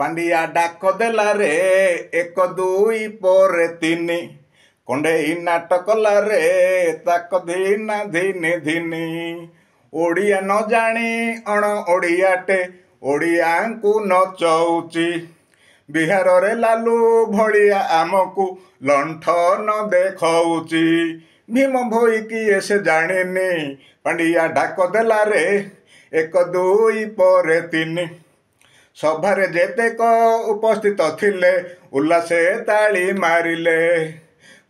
ପାଣ୍ଡିଆ ଡାକ ଦେଲାରେ ଏକ ଦୁଇ ପରେ ତିନି କଣ୍ଢେଇ ନାଟ କଲାରେ ରେ ତାକ ଧିନା ଧିନି ଧିନି ଓଡ଼ିଆ ନ ଜାଣି ଅଣ ଓଡ଼ିଆଟେ ଓଡ଼ିଆଙ୍କୁ ନ ଚଉଚି ବିହାରରେ ଲାଲୁ ଭଳିଆ ଆମକୁ ଲଣ୍ଠ ନ ଦେଖଉଛି ଭୀମ ଭୋଇ କିଏ ସେ ଜାଣିନି ପାଣ୍ଡିଆ ଡାକ ଦେଲାରେ ଏକ ଦୁଇ ପରେ ତିନି ସଭାରେ ଯେତେକ ଉପସ୍ଥିତ ଥିଲେ ଉଲ୍ଲାସେ ତାଳି ମାରିଲେ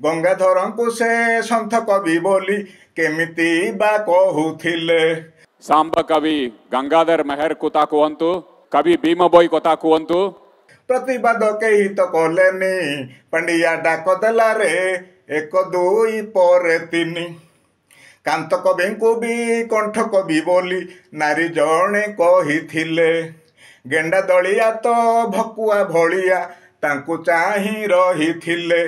ଗଙ୍ଗାଧରଙ୍କୁ ସେ ସନ୍ଥ କବି ବୋଲି କେମିତି ବା କହୁଥିଲେ ସାମ୍ବ କବି ଗଙ୍ଗାଧର ମେହର କୁତା କୁହନ୍ତୁ କବି ଭୀମ ବୈ କଥା କୁହନ୍ତୁ ପ୍ରତିବାଦ କେହି ତ କଲେନି ପାଣ୍ଡିଆ ଡାକ ଦେଲାରେ ଏକ ଦୁଇ ପରେ ତିନି କାନ୍ତ କବିଙ୍କୁ ବି କଣ୍ଠ କବି ବୋଲି ନାରୀ ଜଣେ କହିଥିଲେ ଗେଣ୍ଡା ଦଳିଆ ତ ଭକୁଆ ଭଳିଆ ତାଙ୍କୁ ଚାହିଁ ରହିଥିଲେ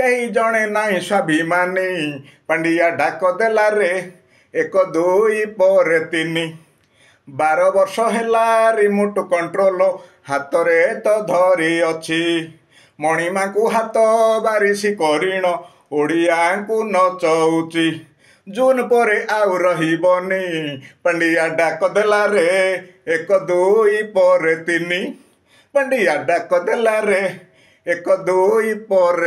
କେହି ଜଣେ ନାହିଁ ସ୍ୱାଭିମାନୀ ପାଣ୍ଡିଆ ଡାକ ଦେଲାରେ ଏକ ଦୁଇ ପରେ ତିନି ବାର ବର୍ଷ ହେଲା ରିମୋଟ କଣ୍ଟ୍ରୋଲ ହାତରେ ତ ଧରି ଅଛି ମଣିମାଙ୍କୁ ହାତ ବାରିଶି କରିଣ ଓଡ଼ିଆଙ୍କୁ ନଚଉଛି जून पर आउ रही बनी पंडिया डाक रे एक दुई पर तीन पंडिया डाक रे एक दुई पर